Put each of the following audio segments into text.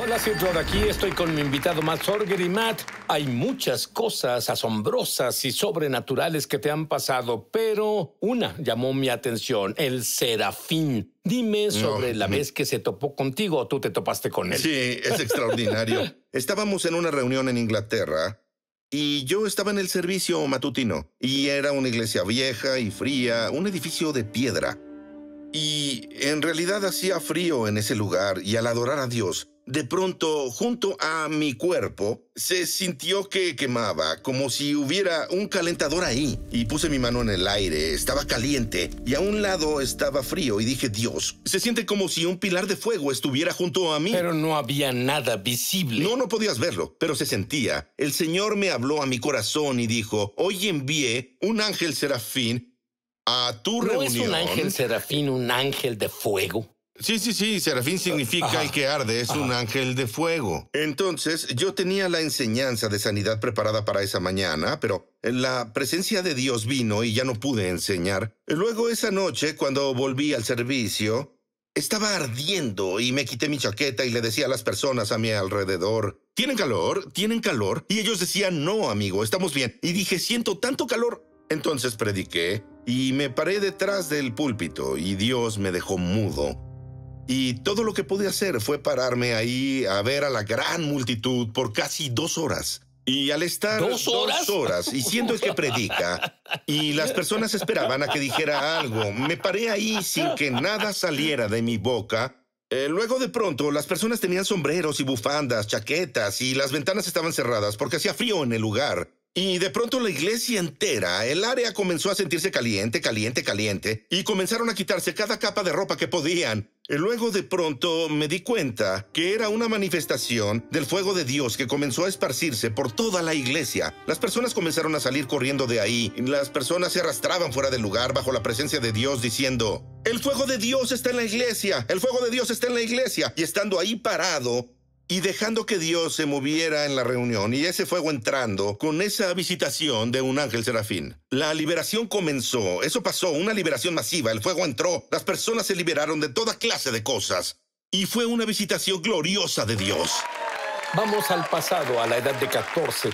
Hola, soy aquí estoy con mi invitado Matt Sorger. Y Matt, hay muchas cosas asombrosas y sobrenaturales que te han pasado, pero una llamó mi atención, el serafín. Dime sobre la vez que se topó contigo o tú te topaste con él. Sí, es extraordinario. Estábamos en una reunión en Inglaterra y yo estaba en el servicio matutino y era una iglesia vieja y fría, un edificio de piedra. Y en realidad hacía frío en ese lugar y al adorar a Dios, de pronto, junto a mi cuerpo, se sintió que quemaba, como si hubiera un calentador ahí. Y puse mi mano en el aire, estaba caliente, y a un lado estaba frío, y dije, Dios, se siente como si un pilar de fuego estuviera junto a mí. Pero no había nada visible. No, no podías verlo, pero se sentía. El Señor me habló a mi corazón y dijo, hoy envié un ángel serafín a tu reunión. ¿No es un ángel serafín, un ángel de fuego? Sí, sí, sí, serafín significa y el que arde, es un ángel de fuego. Entonces, yo tenía la enseñanza de sanidad preparada para esa mañana, pero la presencia de Dios vino y ya no pude enseñar. Luego esa noche, cuando volví al servicio, estaba ardiendo y me quité mi chaqueta y le decía a las personas a mi alrededor, ¿tienen calor? ¿Tienen calor? Y ellos decían, no, amigo, estamos bien. Y dije, siento tanto calor. Entonces prediqué y me paré detrás del púlpito y Dios me dejó mudo y todo lo que pude hacer fue pararme ahí a ver a la gran multitud por casi dos horas. Y al estar dos horas, y siendo que predica, y las personas esperaban a que dijera algo, me paré ahí sin que nada saliera de mi boca. Eh, luego de pronto las personas tenían sombreros y bufandas, chaquetas y las ventanas estaban cerradas porque hacía frío en el lugar. Y de pronto la iglesia entera, el área comenzó a sentirse caliente, caliente, caliente, y comenzaron a quitarse cada capa de ropa que podían. Y Luego de pronto me di cuenta que era una manifestación del fuego de Dios que comenzó a esparcirse por toda la iglesia. Las personas comenzaron a salir corriendo de ahí, las personas se arrastraban fuera del lugar bajo la presencia de Dios diciendo, el fuego de Dios está en la iglesia, el fuego de Dios está en la iglesia, y estando ahí parado, y dejando que Dios se moviera en la reunión y ese fuego entrando con esa visitación de un ángel serafín. La liberación comenzó, eso pasó, una liberación masiva, el fuego entró, las personas se liberaron de toda clase de cosas y fue una visitación gloriosa de Dios. Vamos al pasado, a la edad de 14.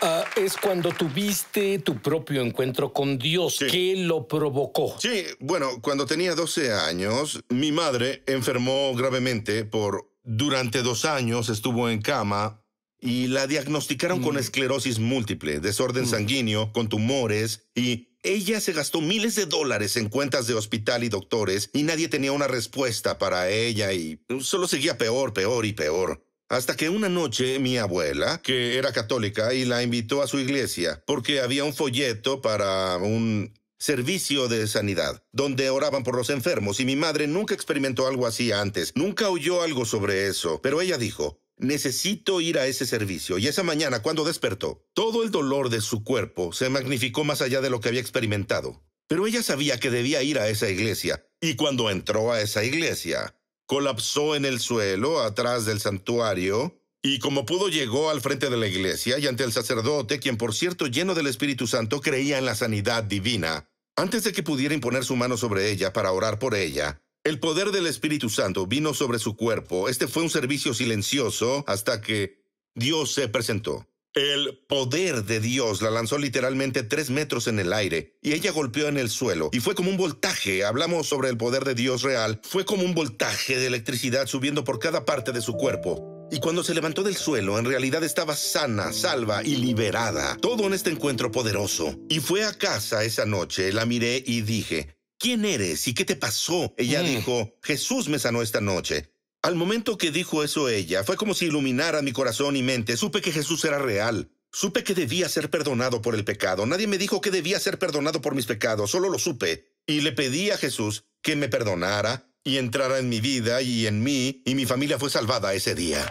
Ah, es cuando tuviste tu propio encuentro con Dios. que ¿Qué lo provocó? Sí, bueno, cuando tenía 12 años, mi madre enfermó gravemente por durante dos años estuvo en cama y la diagnosticaron con mm. esclerosis múltiple, desorden mm. sanguíneo, con tumores y ella se gastó miles de dólares en cuentas de hospital y doctores y nadie tenía una respuesta para ella y solo seguía peor, peor y peor. Hasta que una noche mi abuela, que era católica, y la invitó a su iglesia, porque había un folleto para un servicio de sanidad, donde oraban por los enfermos y mi madre nunca experimentó algo así antes, nunca oyó algo sobre eso, pero ella dijo, necesito ir a ese servicio y esa mañana cuando despertó, todo el dolor de su cuerpo se magnificó más allá de lo que había experimentado, pero ella sabía que debía ir a esa iglesia y cuando entró a esa iglesia, colapsó en el suelo atrás del santuario, y como pudo llegó al frente de la iglesia y ante el sacerdote, quien por cierto lleno del Espíritu Santo creía en la sanidad divina, antes de que pudiera imponer su mano sobre ella para orar por ella, el poder del Espíritu Santo vino sobre su cuerpo. Este fue un servicio silencioso hasta que Dios se presentó. El poder de Dios la lanzó literalmente tres metros en el aire y ella golpeó en el suelo y fue como un voltaje. Hablamos sobre el poder de Dios real. Fue como un voltaje de electricidad subiendo por cada parte de su cuerpo. Y cuando se levantó del suelo, en realidad estaba sana, salva y liberada. Todo en este encuentro poderoso. Y fue a casa esa noche, la miré y dije, ¿quién eres y qué te pasó? Ella mm. dijo, Jesús me sanó esta noche. Al momento que dijo eso ella, fue como si iluminara mi corazón y mente. Supe que Jesús era real. Supe que debía ser perdonado por el pecado. Nadie me dijo que debía ser perdonado por mis pecados, solo lo supe. Y le pedí a Jesús que me perdonara, y entrara en mi vida y en mí, y mi familia fue salvada ese día.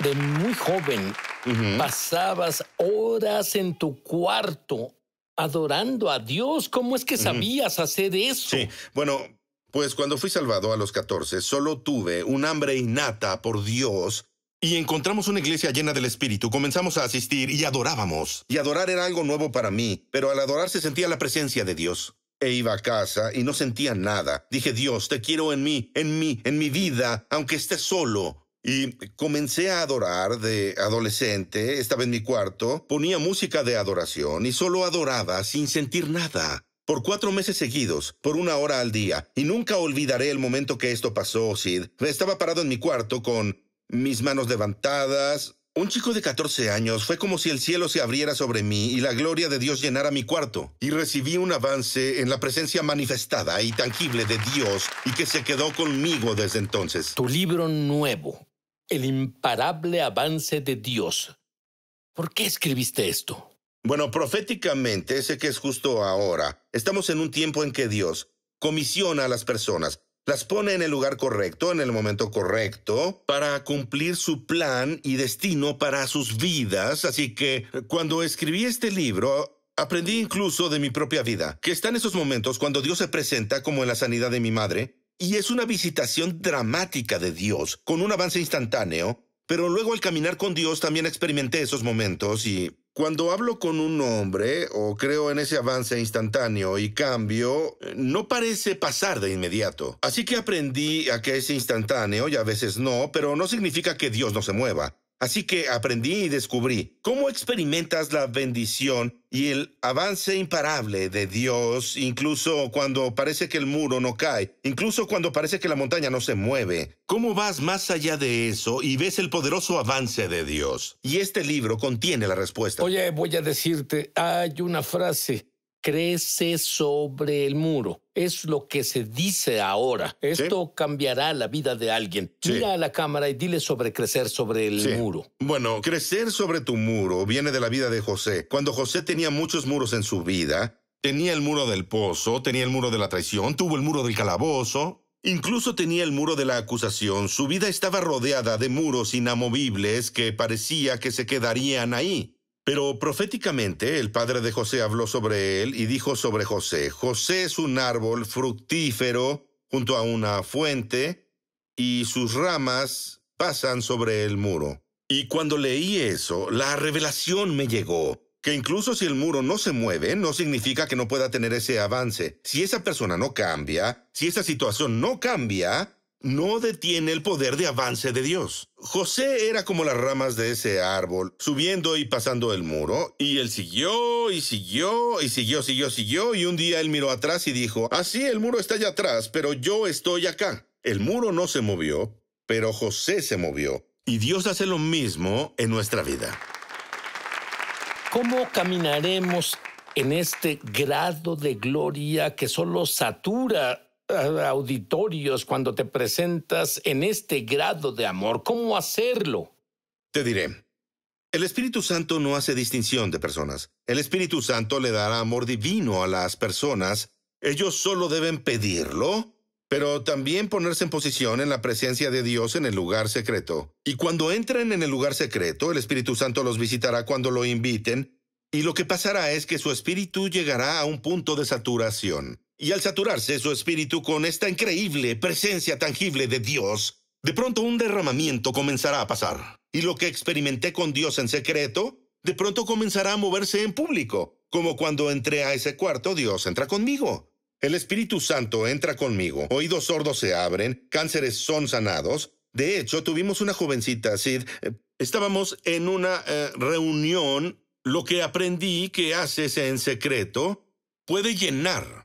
De muy joven pasabas horas en tu cuarto adorando a Dios. ¿Cómo es que sabías hacer eso? Sí, bueno, pues cuando fui salvado a los 14, solo tuve un hambre innata por Dios y encontramos una iglesia llena del Espíritu. Comenzamos a asistir y adorábamos. Y adorar era algo nuevo para mí, pero al adorar se sentía la presencia de Dios. E iba a casa y no sentía nada. Dije, Dios, te quiero en mí, en mí, en mi vida, aunque estés solo. Y comencé a adorar de adolescente, estaba en mi cuarto, ponía música de adoración y solo adoraba sin sentir nada. Por cuatro meses seguidos, por una hora al día, y nunca olvidaré el momento que esto pasó, Sid. Estaba parado en mi cuarto con mis manos levantadas, un chico de 14 años fue como si el cielo se abriera sobre mí y la gloria de Dios llenara mi cuarto, y recibí un avance en la presencia manifestada y tangible de Dios y que se quedó conmigo desde entonces. Tu libro nuevo, El imparable avance de Dios. ¿Por qué escribiste esto? Bueno, proféticamente, sé que es justo ahora. Estamos en un tiempo en que Dios comisiona a las personas las pone en el lugar correcto, en el momento correcto, para cumplir su plan y destino para sus vidas. Así que cuando escribí este libro, aprendí incluso de mi propia vida, que están esos momentos cuando Dios se presenta como en la sanidad de mi madre, y es una visitación dramática de Dios, con un avance instantáneo, pero luego al caminar con Dios también experimenté esos momentos y cuando hablo con un hombre o creo en ese avance instantáneo y cambio, eh, no parece pasar de inmediato. Así que aprendí a que es instantáneo y a veces no, pero no significa que Dios no se mueva. Así que aprendí y descubrí cómo experimentas la bendición y el avance imparable de Dios, incluso cuando parece que el muro no cae, incluso cuando parece que la montaña no se mueve. ¿Cómo vas más allá de eso y ves el poderoso avance de Dios? Y este libro contiene la respuesta. Oye, voy a decirte, hay una frase crece sobre el muro. Es lo que se dice ahora. Esto cambiará la vida de alguien. Mira a la cámara y dile sobre crecer sobre el muro. Bueno, crecer sobre tu muro viene de la vida de José. Cuando José tenía muchos muros en su vida, tenía el muro del pozo, tenía el muro de la traición, tuvo el muro del calabozo, Incluso tenía el muro de la acusación. Su vida estaba rodeada de muros inamovibles que parecía que se quedarían ahí. Pero proféticamente el padre de José habló sobre él y dijo sobre José, José es un árbol fructífero junto a una fuente y sus ramas pasan sobre el muro. Y cuando leí eso, la revelación me llegó, que incluso si el muro no se mueve, no significa que no pueda tener ese avance. Si esa persona no cambia, si esa situación no cambia, no detiene el poder de avance de Dios. José era como las ramas de ese árbol, subiendo y pasando el muro, y él siguió y siguió y siguió, siguió, siguió, y un día él miró atrás y dijo, así el muro está allá atrás, pero yo estoy acá. El muro no se movió, pero José se movió, y Dios hace lo mismo en nuestra vida. ¿Cómo caminaremos en este grado de gloria que solo satura auditorios cuando te presentas en este grado de amor? ¿Cómo hacerlo? Te diré. El Espíritu Santo no hace distinción de personas. El Espíritu Santo le dará amor divino a las personas. Ellos solo deben pedirlo, pero también ponerse en posición en la presencia de Dios en el lugar secreto. Y cuando entren en el lugar secreto, el Espíritu Santo los visitará cuando lo inviten, y lo que pasará es que su espíritu llegará a un punto de saturación. Y al saturarse su espíritu con esta increíble presencia tangible de Dios, de pronto un derramamiento comenzará a pasar. Y lo que experimenté con Dios en secreto, de pronto comenzará a moverse en público, como cuando entré a ese cuarto, Dios entra conmigo. El Espíritu Santo entra conmigo, oídos sordos se abren, cánceres son sanados. De hecho, tuvimos una jovencita, Sid. Estábamos en una eh, reunión. Lo que aprendí que haces en secreto puede llenar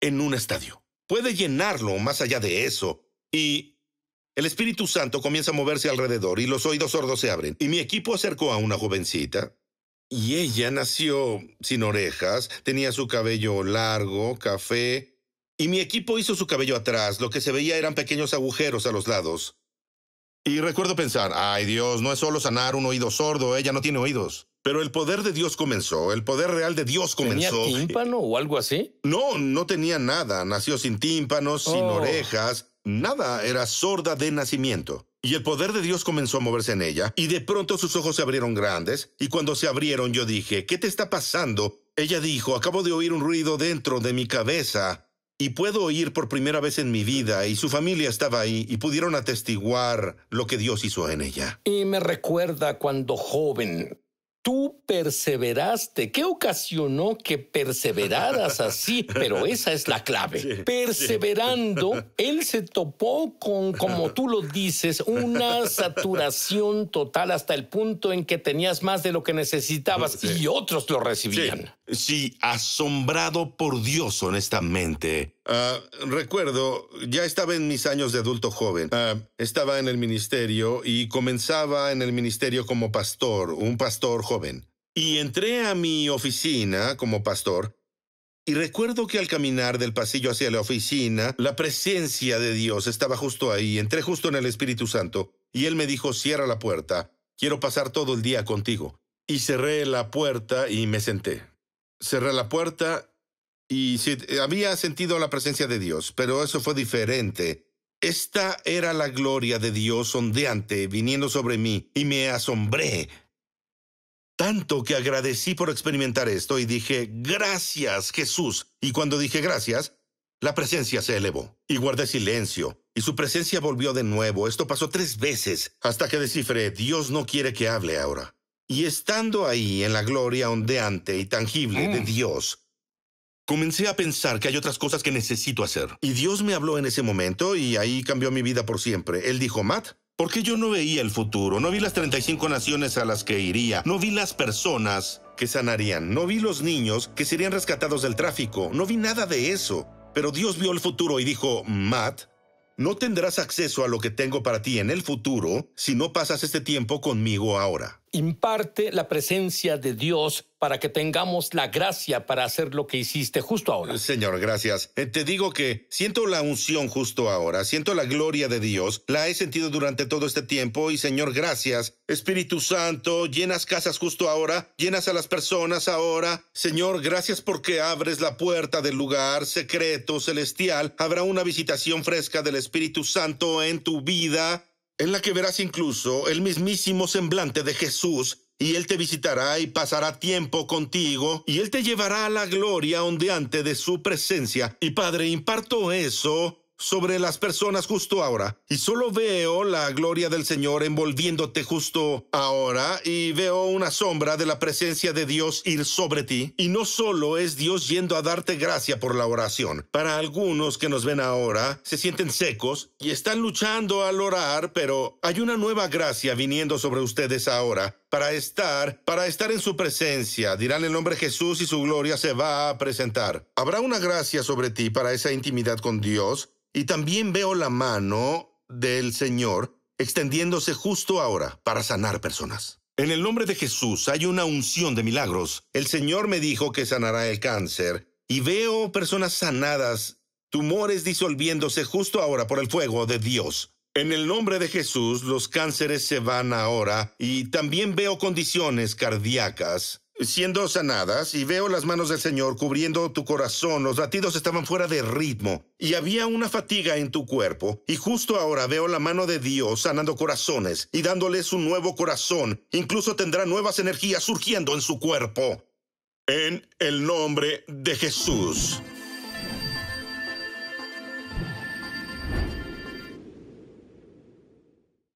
en un estadio. Puede llenarlo más allá de eso. Y el Espíritu Santo comienza a moverse alrededor y los oídos sordos se abren. Y mi equipo acercó a una jovencita. Y ella nació sin orejas, tenía su cabello largo, café, y mi equipo hizo su cabello atrás, lo que se veía eran pequeños agujeros a los lados. Y recuerdo pensar, ay Dios, no es solo sanar un oído sordo, ella no tiene oídos. Pero el poder de Dios comenzó, el poder real de Dios comenzó. ¿Tenía tímpano o algo así? No, no tenía nada. Nació sin tímpanos, sin oh. orejas, nada. Era sorda de nacimiento. Y el poder de Dios comenzó a moverse en ella, y de pronto sus ojos se abrieron grandes, y cuando se abrieron yo dije, ¿qué te está pasando? Ella dijo, acabo de oír un ruido dentro de mi cabeza, y puedo oír por primera vez en mi vida, y su familia estaba ahí, y pudieron atestiguar lo que Dios hizo en ella. Y me recuerda cuando joven tú perseveraste. ¿Qué ocasionó que perseveraras así? Pero esa es la clave. Perseverando, él se topó con, como tú lo dices, una saturación total hasta el punto en que tenías más de lo que necesitabas y otros lo recibían. Sí, asombrado por Dios, honestamente. Ah, recuerdo, ya estaba en mis años de adulto joven. Ah, estaba en el ministerio y comenzaba en el ministerio como pastor, un pastor joven. Y entré a mi oficina como pastor y recuerdo que al caminar del pasillo hacia la oficina, la presencia de Dios estaba justo ahí. Entré justo en el Espíritu Santo y Él me dijo, cierra la puerta, quiero pasar todo el día contigo. Y cerré la puerta y me senté cerré la puerta y eh, había sentido la presencia de Dios, pero eso fue diferente. Esta era la gloria de Dios ondeante viniendo sobre mí y me asombré. Tanto que agradecí por experimentar esto y dije, gracias Jesús. Y cuando dije gracias, la presencia se elevó y guardé silencio y su presencia volvió de nuevo. Esto pasó tres veces hasta que descifré, Dios no quiere que hable ahora. Y estando ahí en la gloria ondeante y tangible de mm. Dios, comencé a pensar que hay otras cosas que necesito hacer. Y Dios me habló en ese momento y ahí cambió mi vida por siempre. Él dijo, Matt, ¿por qué yo no veía el futuro? No vi las 35 naciones a las que iría. No vi las personas que sanarían. No vi los niños que serían rescatados del tráfico. No vi nada de eso. Pero Dios vio el futuro y dijo, Matt, no tendrás acceso a lo que tengo para ti en el futuro si no pasas este tiempo conmigo ahora imparte la presencia de Dios para que tengamos la gracia para hacer lo que hiciste justo ahora. Señor, gracias. Eh, te digo que siento la unción justo ahora, siento la gloria de Dios, la he sentido durante todo este tiempo y Señor, gracias. Espíritu Santo, llenas casas justo ahora, llenas a las personas ahora. Señor, gracias porque abres la puerta del lugar secreto, celestial. Habrá una visitación fresca del Espíritu Santo en tu vida en la que verás incluso el mismísimo semblante de Jesús, y Él te visitará y pasará tiempo contigo, y Él te llevará a la gloria ondeante de su presencia. Y Padre, imparto eso sobre las personas justo ahora. Y solo veo la gloria del Señor envolviéndote justo ahora y veo una sombra de la presencia de Dios ir sobre ti. Y no solo es Dios yendo a darte gracia por la oración. Para algunos que nos ven ahora, se sienten secos y están luchando al orar, pero hay una nueva gracia viniendo sobre ustedes ahora para estar, para estar en su presencia. Dirán el nombre Jesús y su gloria se va a presentar. Habrá una gracia sobre ti para esa intimidad con Dios. Y también veo la mano del Señor extendiéndose justo ahora para sanar personas. En el nombre de Jesús hay una unción de milagros. El Señor me dijo que sanará el cáncer. Y veo personas sanadas, tumores disolviéndose justo ahora por el fuego de Dios. En el nombre de Jesús los cánceres se van ahora y también veo condiciones cardíacas siendo sanadas y veo las manos del Señor cubriendo tu corazón, los latidos estaban fuera de ritmo y había una fatiga en tu cuerpo y justo ahora veo la mano de Dios sanando corazones y dándoles un nuevo corazón, incluso tendrá nuevas energías surgiendo en su cuerpo. En el nombre de Jesús.